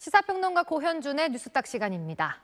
시사평론가 고현준의 뉴스딱 시간입니다.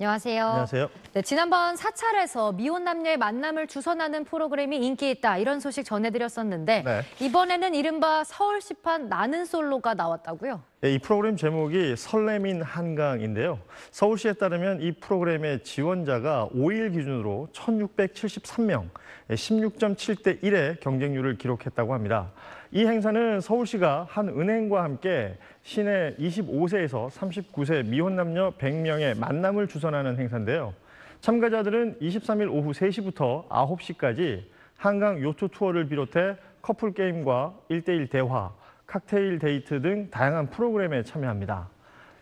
안녕하세요. 안녕하세요. 네, 지난번 사찰에서 미혼 남녀의 만남을 주선하는 프로그램이 인기 있다 이런 소식 전해드렸었는데 네. 이번에는 이른바 서울시판 나는 솔로가 나왔다고요? 예, 이 프로그램 제목이 설레민 한강인데요. 서울시에 따르면 이 프로그램의 지원자가 5일 기준으로 1,673명, 16.7대 1의 경쟁률을 기록했다고 합니다. 이 행사는 서울시가 한 은행과 함께 시내 25세에서 39세 미혼 남녀 100명의 만남을 주선하는 행사인데요. 참가자들은 23일 오후 3시부터 9시까지 한강 요트 투어를 비롯해 커플 게임과 1대1 대화, 칵테일 데이트 등 다양한 프로그램에 참여합니다.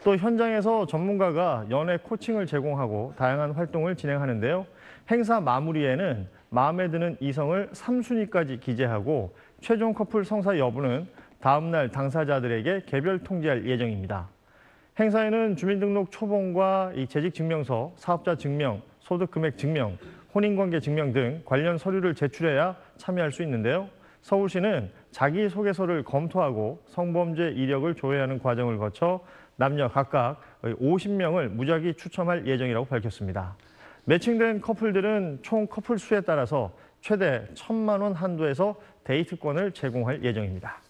또 현장에서 전문가가 연애 코칭을 제공하고 다양한 활동을 진행하는데요. 행사 마무리에는 마음에 드는 이성을 3순위까지 기재하고 최종 커플 성사 여부는 다음 날 당사자들에게 개별 통지할 예정입니다. 행사에는 주민등록 초본과 재직 증명서, 사업자 증명, 소득 금액 증명, 혼인관계 증명 등 관련 서류를 제출해야 참여할 수 있는데요. 서울시는 자기소개서를 검토하고 성범죄 이력을 조회하는 과정을 거쳐 남녀 각각 50명을 무작위 추첨할 예정이라고 밝혔습니다. 매칭된 커플들은 총 커플 수에 따라서 최대 천만원 한도에서 데이트권을 제공할 예정입니다.